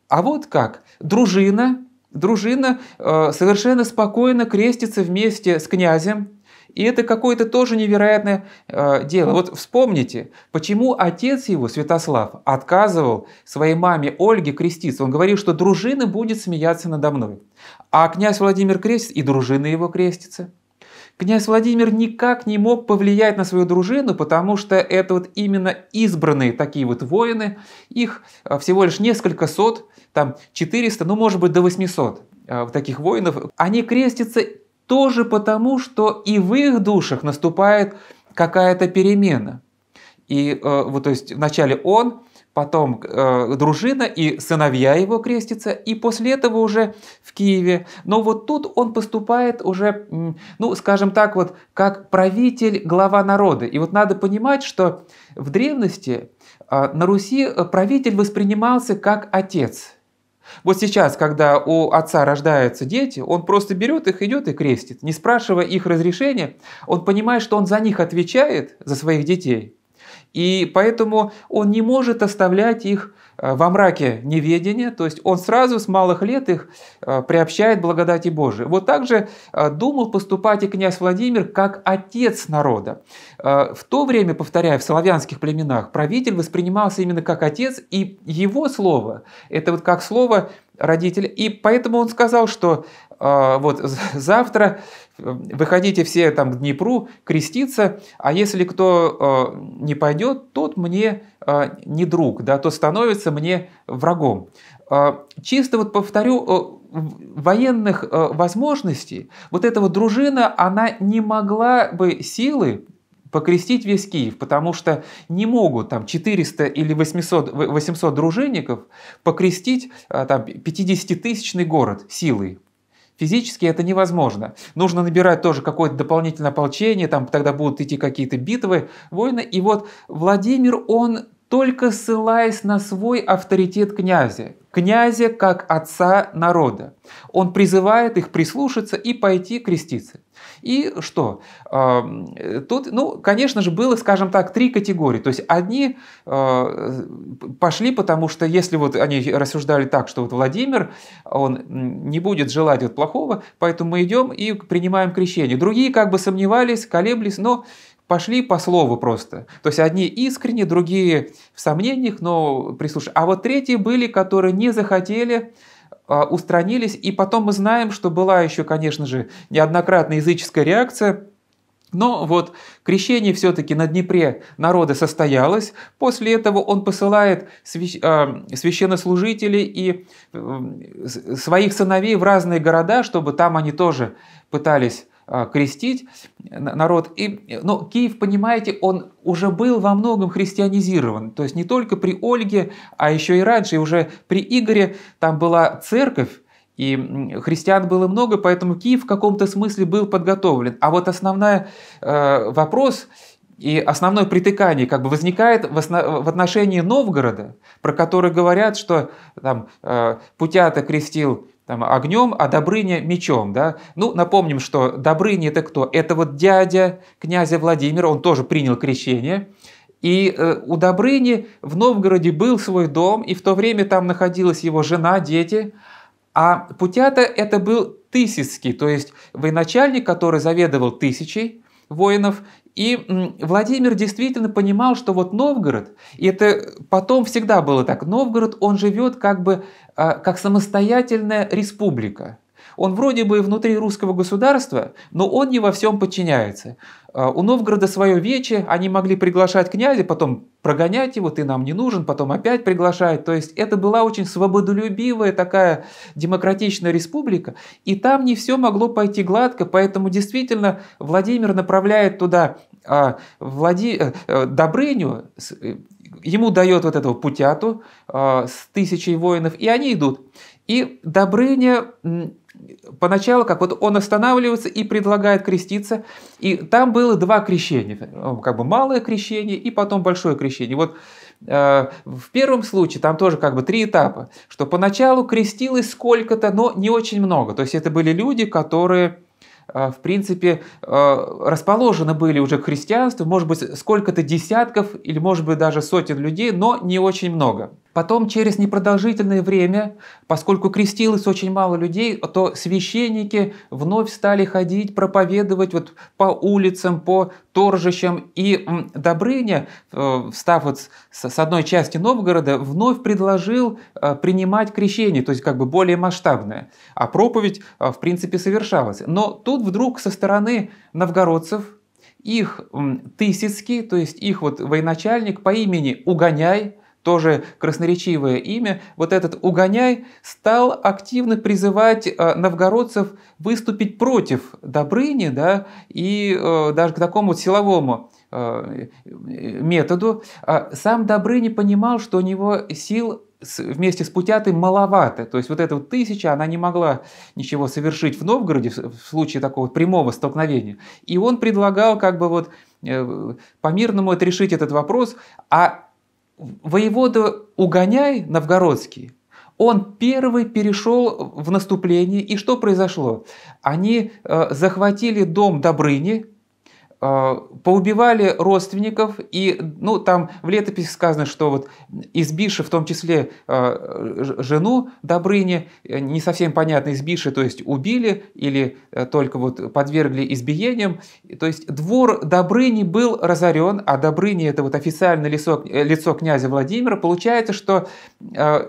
А вот как? Дружина, дружина совершенно спокойно крестится вместе с князем, и это какое-то тоже невероятное э, дело. Вот вспомните, почему отец его, Святослав, отказывал своей маме Ольге креститься. Он говорил, что дружина будет смеяться надо мной. А князь Владимир крестит и дружина его крестится. Князь Владимир никак не мог повлиять на свою дружину, потому что это вот именно избранные такие вот воины, их э, всего лишь несколько сот, там 400, ну может быть до 800 э, таких воинов, они крестятся тоже потому, что и в их душах наступает какая-то перемена. И э, вот, то есть вначале он, потом э, дружина и сыновья его крестятся, и после этого уже в Киеве. Но вот тут он поступает уже, ну, скажем так, вот как правитель, глава народа. И вот надо понимать, что в древности э, на Руси э, правитель воспринимался как отец – вот сейчас, когда у отца рождаются дети, он просто берет их, идет и крестит, не спрашивая их разрешения, он понимает, что он за них отвечает, за своих детей. И поэтому он не может оставлять их э, во мраке неведения, то есть он сразу с малых лет их э, приобщает благодати Божией. Вот так же э, думал поступать и князь Владимир как отец народа. Э, в то время, повторяю, в славянских племенах правитель воспринимался именно как отец, и его слово, это вот как слово родителя. И поэтому он сказал, что э, вот завтра э, выходите все там к Днепру креститься, а если кто не пойдет, тот мне не друг, да, то становится мне врагом. Чисто вот повторю, военных возможностей вот эта вот дружина, она не могла бы силы покрестить весь Киев, потому что не могут там 400 или 800, 800 дружинников покрестить а, там 50-тысячный город силой. Физически это невозможно. Нужно набирать тоже какое-то дополнительное ополчение, там тогда будут идти какие-то битвы, войны. И вот Владимир, он только ссылаясь на свой авторитет князя, князя как отца народа. Он призывает их прислушаться и пойти креститься. И что? Э, тут, ну, конечно же, было, скажем так, три категории. То есть одни э, пошли, потому что если вот они рассуждали так, что вот Владимир, он не будет желать вот плохого, поэтому мы идем и принимаем крещение. Другие как бы сомневались, колеблись, но пошли по слову просто. То есть одни искренне, другие в сомнениях, но прислушались. А вот третьи были, которые не захотели а, устранились. И потом мы знаем, что была еще, конечно же, неоднократная языческая реакция, но вот крещение все-таки на Днепре народа состоялось. После этого он посылает а, священнослужителей и э, своих сыновей в разные города, чтобы там они тоже пытались а, крестить народ. И, но Киев, понимаете, он уже был во многом христианизирован. То есть не только при Ольге, а еще и раньше, и уже при Игоре там была церковь, и христиан было много, поэтому Киев в каком-то смысле был подготовлен. А вот основной э, вопрос и основное притыкание как бы возникает в, в отношении Новгорода, про который говорят, что там э, Путята крестил там, огнем, а Добрыня мечом. Да? Ну, напомним, что Добрыня это кто? Это вот дядя князя Владимира, он тоже принял крещение. И э, у Добрыни в Новгороде был свой дом, и в то время там находилась его жена, дети. А Путята это был Тысяцкий, то есть военачальник, который заведовал тысячей воинов, и Владимир действительно понимал, что вот Новгород, и это потом всегда было так, Новгород, он живет как бы а, как самостоятельная республика. Он вроде бы и внутри русского государства, но он не во всем подчиняется. А, у Новгорода свое вече, они могли приглашать князя, потом прогонять его, ты нам не нужен, потом опять приглашать. То есть это была очень свободолюбивая такая демократичная республика, и там не все могло пойти гладко, поэтому действительно Владимир направляет туда а, Влади... Э, э, Добрыню, э, ему дает вот этого путяту а, с тысячей воинов, и они идут. И Добрыня поначалу, как вот он останавливается и предлагает креститься. И там было два крещения, ну, как бы малое крещение и потом большое крещение. Вот э, в первом случае там тоже как бы три этапа, что поначалу крестилось сколько-то, но не очень много. То есть это были люди, которые э, в принципе, э, расположены были уже к христианству, может быть, сколько-то десятков или, может быть, даже сотен людей, но не очень много. Потом через непродолжительное время, поскольку крестилось очень мало людей, то священники вновь стали ходить, проповедовать вот по улицам, по торжищам. И Добрыня, э, встав вот с одной части Новгорода, вновь предложил э, принимать крещение, то есть как бы более масштабное. А проповедь, э, в принципе, совершалась. Но тут вдруг со стороны новгородцев, их Тысяцкий, то есть их вот военачальник по имени Угоняй, тоже красноречивое имя, вот этот Угоняй стал активно призывать э, новгородцев выступить против Добрыни, да, и э, даже к такому вот силовому э, методу. А сам Добрыня понимал, что у него сил вместе с Путятой маловато. То есть вот эта вот тысяча, она не могла ничего совершить в Новгороде в случае такого прямого столкновения. И он предлагал как бы вот по-мирному решить этот вопрос, а воевода Угоняй Новгородский, он первый перешел в наступление, и что произошло? Они э, захватили дом Добрыни, а, поубивали родственников, и, ну, там в летописи сказано, что вот избивши, в том числе а, жену Добрыни, э, не совсем понятно, избивши, то есть убили или э, только вот подвергли избиениям, то есть двор Добрыни был разорен, а Добрыни – это вот официальное лицо, э, лицо князя Владимира, получается, что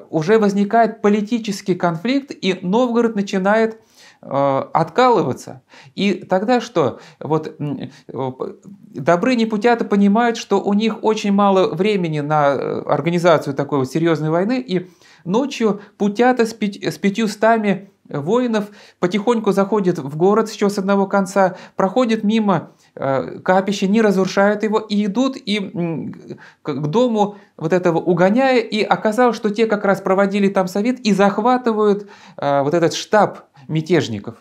уже возникает политический конфликт, и Новгород начинает Э, откалываться. И тогда что? Вот э, Добрыни Путята понимают, что у них очень мало времени на э, организацию такой вот серьезной войны, и ночью Путята с, пять, с пятьюстами воинов потихоньку заходит в город еще с одного конца, проходит мимо капища не разрушают его и идут и к дому вот этого угоняя. И оказалось, что те как раз проводили там совет и захватывают вот этот штаб мятежников.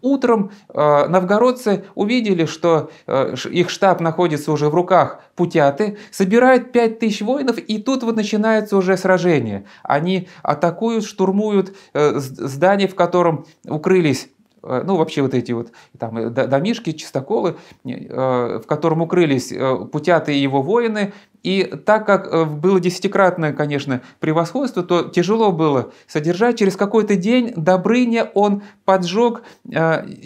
Утром э, новгородцы увидели, что э, их штаб находится уже в руках путяты, собирают 5000 воинов, и тут вот начинается уже сражение. Они атакуют, штурмуют э, здание, в котором укрылись Э, ну, вообще вот эти вот там э, домишки, чистоколы, э, в котором укрылись путятые его воины. И так как было десятикратное, конечно, превосходство, то тяжело было содержать. Через какой-то день Добрыня, он поджег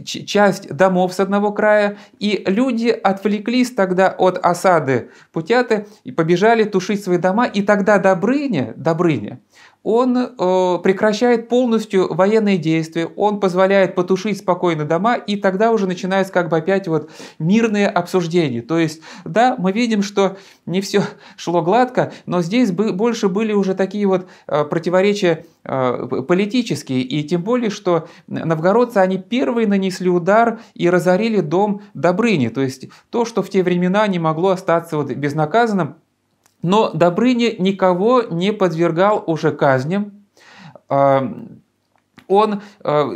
часть домов с одного края, и люди отвлеклись тогда от осады путяты и побежали тушить свои дома. И тогда Добрыня, Добрыня, он э, прекращает полностью военные действия, он позволяет потушить спокойно дома, и тогда уже начинаются как бы опять вот мирные обсуждения. То есть, да, мы видим, что не все шло гладко, но здесь бы, больше были уже такие вот э, противоречия э, политические, и тем более, что новгородцы, они первые нанесли удар и разорили дом Добрыни, то есть то, что в те времена не могло остаться вот безнаказанным, но Добрыня никого не подвергал уже казням. А, он а,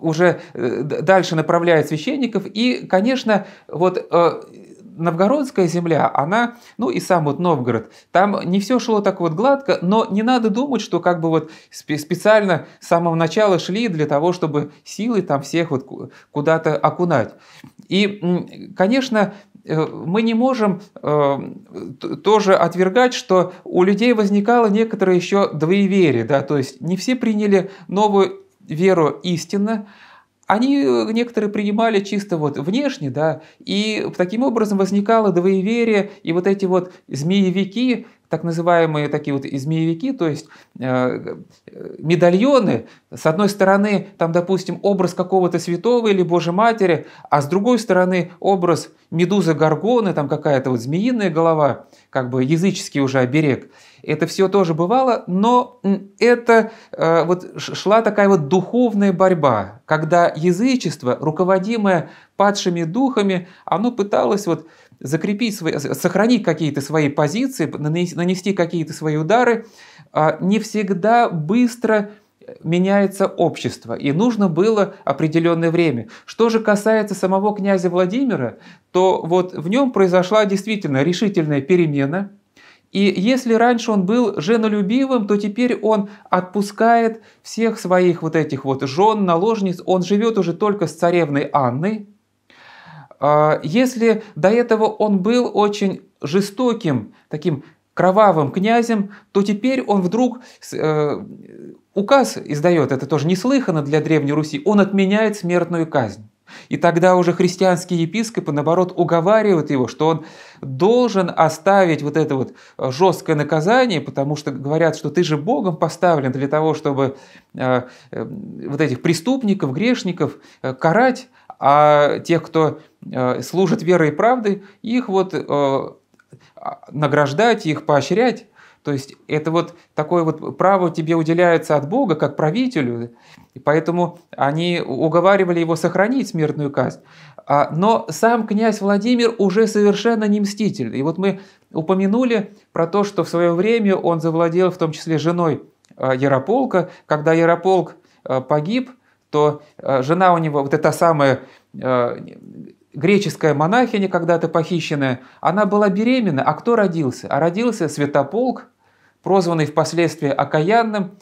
уже э, дальше направляет священников. И, конечно, вот э, Новгородская земля, она, ну и сам вот Новгород, там не все шло так вот гладко, но не надо думать, что как бы вот специально с самого начала шли для того, чтобы силы там всех вот куда-то окунать. И, конечно, Э, мы не можем э, тоже отвергать, что у людей возникало некоторое еще двоеверие, да, то есть не все приняли новую веру истинно, они э, некоторые принимали чисто вот внешне, да, и таким образом возникало двоеверие, и вот эти вот змеевики, так называемые такие вот змеевики, то есть медальоны, с одной стороны, там, допустим, образ какого-то святого или Божьей Матери, а с другой стороны, образ медузы Горгоны, там какая-то вот змеиная голова, как бы языческий уже оберег. Это все тоже бывало, но это э, вот шла такая вот духовная борьба, когда язычество, руководимое падшими духами, оно пыталось вот закрепить свои, сохранить какие-то свои позиции, нанести какие-то свои удары, э, не всегда быстро меняется общество, и нужно было определенное время. Что же касается самого князя Владимира, то вот в нем произошла действительно решительная перемена. И если раньше он был женолюбивым, то теперь он отпускает всех своих вот этих вот жен, наложниц, он живет уже только с царевной Анной. А, если до этого он был очень жестоким, таким кровавым князем, то теперь он вдруг э, указ издает, это тоже неслыханно для Древней Руси, он отменяет смертную казнь. И тогда уже христианские епископы, наоборот, уговаривают его, что он должен оставить вот это вот э, жесткое наказание, потому что говорят, что ты же Богом поставлен для того, чтобы э, э, вот этих преступников, грешников карать, а тех, кто служит верой и правдой, их вот награждать их, поощрять. То есть это вот такое вот право тебе уделяется от Бога, как правителю, и поэтому они уговаривали его сохранить смертную казнь. А, но сам князь Владимир уже совершенно не мститель. И вот мы упомянули про то, что в свое время он завладел в том числе женой а, Ярополка. Когда Ярополк а, погиб, то жена у него, вот эта самая греческая монахиня, когда-то похищенная, она была беременна, а кто родился? А родился Святополк, прозванный впоследствии Окаянным,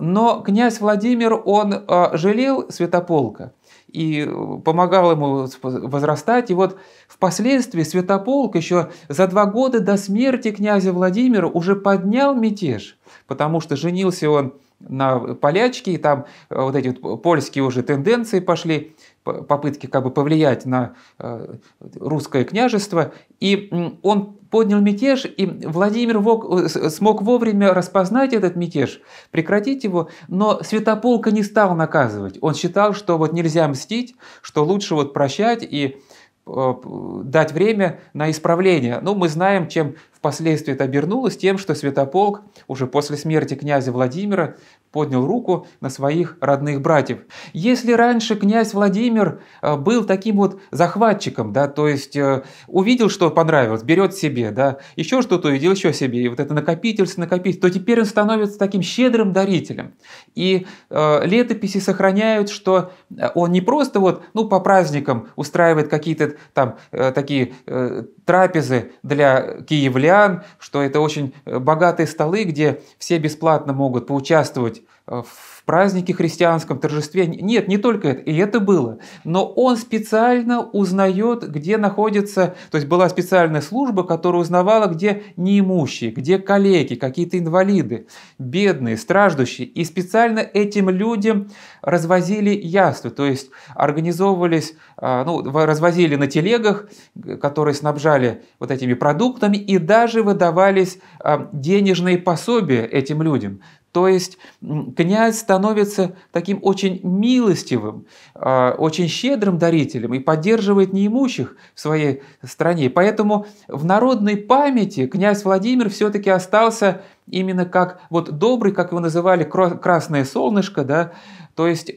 но князь Владимир, он э, жалел Святополка и э, помогал ему возрастать. И вот впоследствии Святополк еще за два года до смерти князя Владимира уже поднял мятеж, потому что женился он на полячке, и там э, вот эти вот польские уже тенденции пошли – попытки как бы повлиять на э, русское княжество. И он поднял мятеж, и Владимир э, смог вовремя распознать этот мятеж, прекратить его, но Святополка не стал наказывать. Он считал, что вот нельзя мстить, что лучше вот прощать и э, дать время на исправление. Ну, мы знаем, чем Впоследствии это обернулось тем, что Святополк уже после смерти князя Владимира поднял руку на своих родных братьев. Если раньше князь Владимир э, был таким вот захватчиком, да, то есть э, увидел, что понравилось, берет себе, да, еще что-то увидел, еще себе, и вот это накопительство, накопить, то теперь он становится таким щедрым дарителем. И э, летописи сохраняют, что э, он не просто вот, ну, по праздникам устраивает какие-то там э, такие э, трапезы для киевлян, что это очень богатые столы, где все бесплатно могут поучаствовать Э, в празднике христианском, торжестве. Нет, не только это, и это было. Но он специально узнает, где находится, то есть была специальная служба, которая узнавала, где неимущие, где калеки, какие-то инвалиды, бедные, страждущие. И специально этим людям развозили яства, то есть организовывались, э, ну, развозили на телегах, которые снабжали вот этими продуктами, и даже выдавались э, денежные пособия этим людям. То есть князь становится таким очень милостивым, а, очень щедрым дарителем и поддерживает неимущих в своей стране. Поэтому в народной памяти князь Владимир все-таки остался именно как вот добрый, как его называли, красное солнышко, да, то есть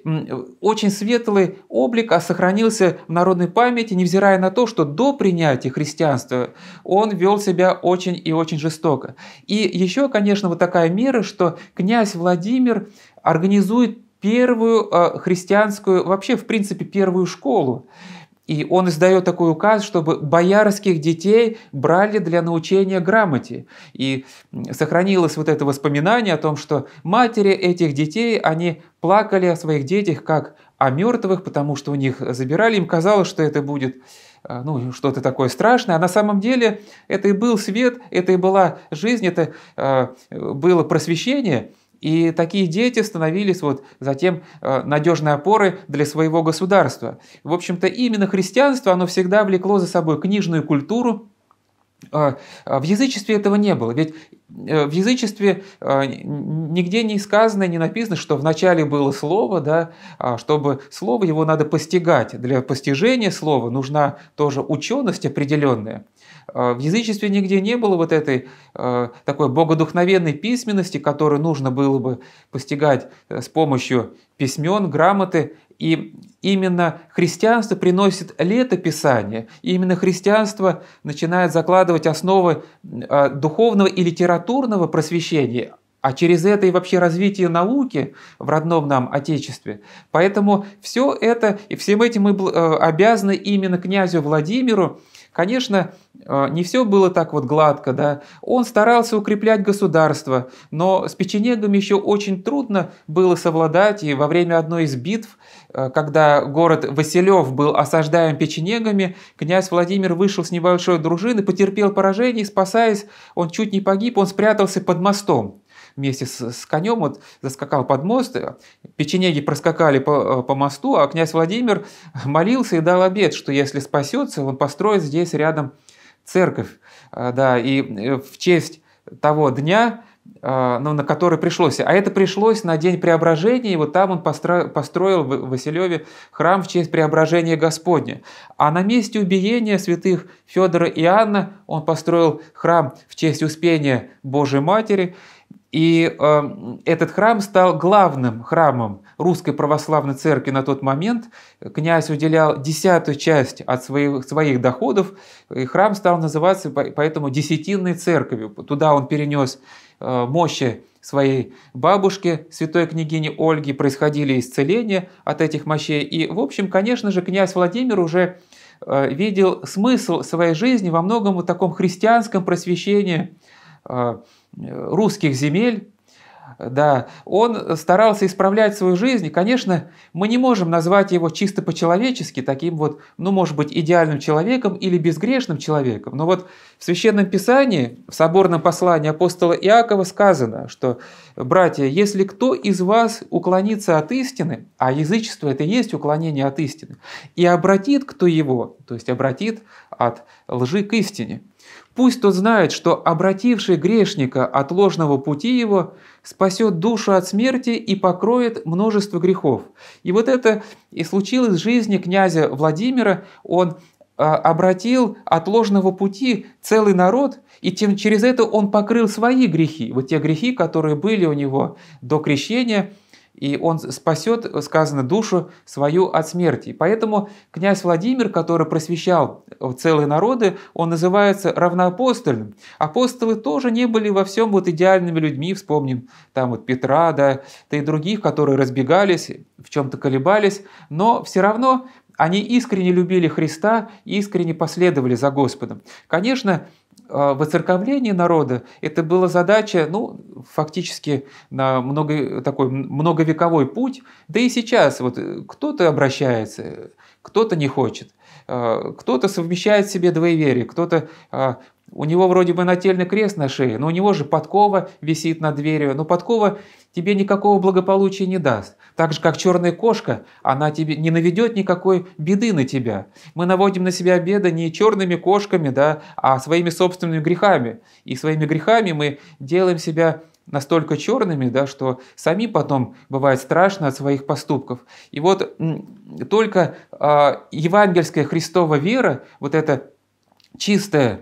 очень светлый облик а сохранился в народной памяти, невзирая на то, что до принятия христианства он вел себя очень и очень жестоко. И еще, конечно, вот такая мера, что князь Владимир организует первую а, христианскую, вообще, в принципе, первую школу. И он издает такой указ, чтобы боярских детей брали для научения грамоте. И сохранилось вот это воспоминание о том, что матери этих детей, они плакали о своих детях как о мертвых, потому что у них забирали, им казалось, что это будет а, ну, что-то такое страшное. А на самом деле это и был свет, это и была жизнь, это а, было просвещение. И такие дети становились вот затем э, надежной опорой для своего государства. В общем-то, именно христианство, оно всегда влекло за собой книжную культуру, э, э, в язычестве этого не было, ведь в язычестве нигде не сказано, не написано, что вначале было слово, да, а чтобы слово его надо постигать. Для постижения слова нужна тоже ученость определенная. А, в язычестве нигде не было вот этой а, такой богодухновенной письменности, которую нужно было бы постигать э, с помощью письмен, грамоты. И именно христианство приносит летописание, и именно христианство начинает закладывать основы а, духовного и литературного просвещения, а через это и вообще развитие науки в родном нам Отечестве. Поэтому все это и всем этим мы э, обязаны именно князю Владимиру Конечно, э, не все было так вот гладко, да. Он старался укреплять государство, но с печенегами еще очень трудно было совладать, и во время одной из битв, э, когда город Василев был осаждаем печенегами, князь Владимир вышел с небольшой дружины, потерпел поражение, спасаясь, он чуть не погиб, он спрятался под мостом вместе с, с конем вот, заскакал под мост, э, печенеги проскакали по, э, по мосту, а князь Владимир молился и дал обед, что если спасется, он построит здесь рядом церковь. Э, да, и в честь того дня ну, на который пришлось. А это пришлось на День Преображения, и вот там он построил в Василеве храм в честь Преображения Господня. А на месте убиения святых Федора и Анна он построил храм в честь Успения Божьей Матери. И э, этот храм стал главным храмом Русской Православной Церкви на тот момент. Князь уделял десятую часть от своих, своих доходов, и храм стал называться поэтому Десятинной Церковью. Туда он перенес э, мощи своей бабушки, святой княгини Ольги, происходили исцеления от этих мощей. И, в общем, конечно же, князь Владимир уже э, видел смысл своей жизни во многом в таком христианском просвещении, э, русских земель, да, он старался исправлять свою жизнь. И, конечно, мы не можем назвать его чисто по-человечески таким вот, ну, может быть, идеальным человеком или безгрешным человеком. Но вот в Священном Писании, в соборном послании апостола Иакова сказано, что, братья, если кто из вас уклонится от истины, а язычество это и есть уклонение от истины, и обратит кто его, то есть обратит от лжи к истине – Пусть тот знает, что обративший грешника от ложного пути его спасет душу от смерти и покроет множество грехов. И вот это и случилось в жизни князя Владимира. Он а, обратил от ложного пути целый народ, и тем, через это он покрыл свои грехи, вот те грехи, которые были у него до крещения, и он спасет, сказано, душу свою от смерти. И поэтому князь Владимир, который просвещал э, целые народы, он называется равноапостольным. Апостолы тоже не были во всем вот идеальными людьми, вспомним там вот Петра, да, да и других, которые разбегались, в чем-то колебались, но все равно они искренне любили Христа, искренне последовали за Господом. Конечно, а, воцерковление народа – это была задача, ну, фактически на много, такой многовековой путь. Да и сейчас вот э, кто-то обращается, кто-то не хочет, а, кто-то совмещает в себе двоеверие, кто-то а, у него вроде бы нательный крест на шее, но у него же подкова висит над дверью. Но подкова тебе никакого благополучия не даст. Так же, как черная кошка, она тебе не наведет никакой беды на тебя. Мы наводим на себя беда не черными кошками, да, а своими собственными грехами. И своими грехами мы делаем себя настолько черными, да, что сами потом бывает страшно от своих поступков. И вот только э, евангельская Христова вера, вот эта чистая,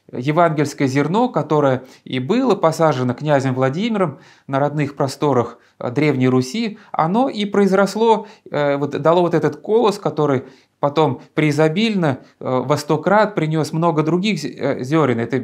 евангельское зерно, которое и было посажено князем Владимиром на родных просторах э, Древней Руси, оно и произросло, э, вот, дало вот этот колос, который потом преизобильно э, во сто крат принес много других зерен. Это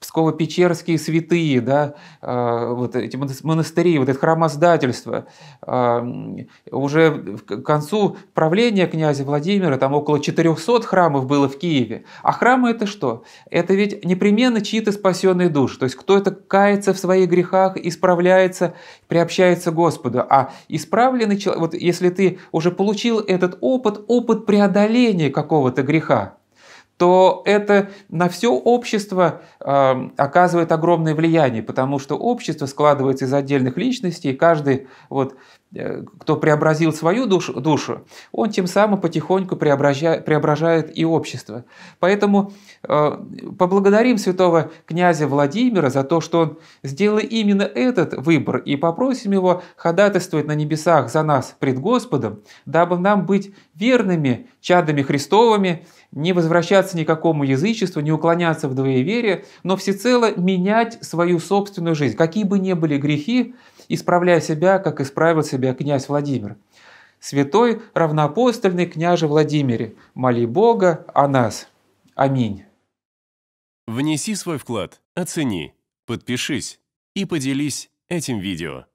Псково-Печерские святые, да, вот эти монастыри, вот это храмоздательство. Уже к концу правления князя Владимира там около 400 храмов было в Киеве. А храмы это что? Это ведь непременно чьи-то спасенные души. То есть кто-то кается в своих грехах, исправляется, приобщается к Господу. А исправленный человек, вот если ты уже получил этот опыт, опыт преодоления какого-то греха, то это на все общество э, оказывает огромное влияние, потому что общество складывается из отдельных личностей, и каждый вот, Э, кто преобразил свою душу, душу, он тем самым потихоньку преображает, преображает и общество. Поэтому э, поблагодарим святого князя Владимира за то, что он сделал именно этот выбор, и попросим его ходатайствовать на небесах за нас пред Господом, дабы нам быть верными чадами Христовыми, не возвращаться никакому язычеству, не уклоняться в двоеверие, но всецело менять свою собственную жизнь. Какие бы ни были грехи, исправляя себя, как исправил себя князь Владимир. Святой равноапостольный княже Владимире, моли Бога о нас. Аминь. Внеси свой вклад, оцени, подпишись и поделись этим видео.